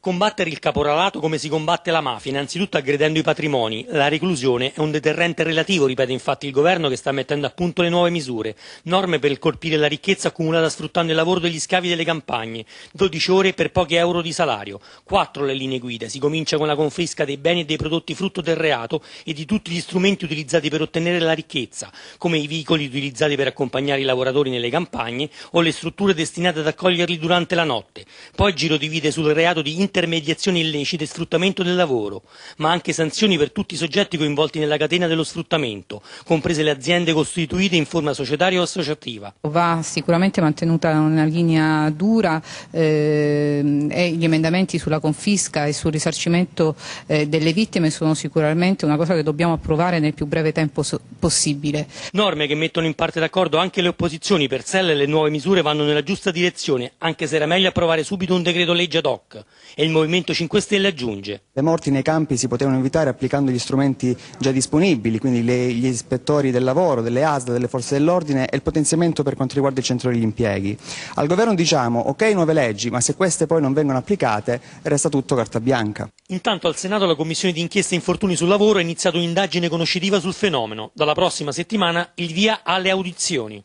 Combattere il caporalato come si combatte la mafia, innanzitutto aggredendo i patrimoni. La reclusione è un deterrente relativo, ripete infatti il governo che sta mettendo a punto le nuove misure. Norme per colpire la ricchezza accumulata sfruttando il lavoro degli scavi delle campagne. 12 ore per pochi euro di salario. Quattro le linee guida. Si comincia con la confisca dei beni e dei prodotti frutto del reato e di tutti gli strumenti utilizzati per ottenere la ricchezza, come i veicoli utilizzati per accompagnare i lavoratori nelle campagne o le strutture destinate ad accoglierli durante la notte. Poi giro divide sul reato di intermediazioni illecite e sfruttamento del lavoro, ma anche sanzioni per tutti i soggetti coinvolti nella catena dello sfruttamento, comprese le aziende costituite in forma societaria o associativa. Va sicuramente mantenuta una linea dura eh, e gli emendamenti sulla confisca e sul risarcimento eh, delle vittime sono sicuramente una cosa che dobbiamo approvare nel più breve tempo so possibile. Norme che mettono in parte d'accordo anche le opposizioni per e le nuove misure vanno nella giusta direzione, anche se era meglio approvare subito un decreto legge ad hoc e il Movimento 5 Stelle aggiunge. Le morti nei campi si potevano evitare applicando gli strumenti già disponibili, quindi le, gli ispettori del lavoro, delle ASL, delle forze dell'ordine e il potenziamento per quanto riguarda il centro degli impieghi. Al governo diciamo ok nuove leggi, ma se queste poi non vengono applicate resta tutto carta bianca. Intanto al Senato la Commissione d'inchiesta infortuni sul lavoro ha iniziato un'indagine conoscitiva sul fenomeno. Dalla prossima settimana il via alle audizioni.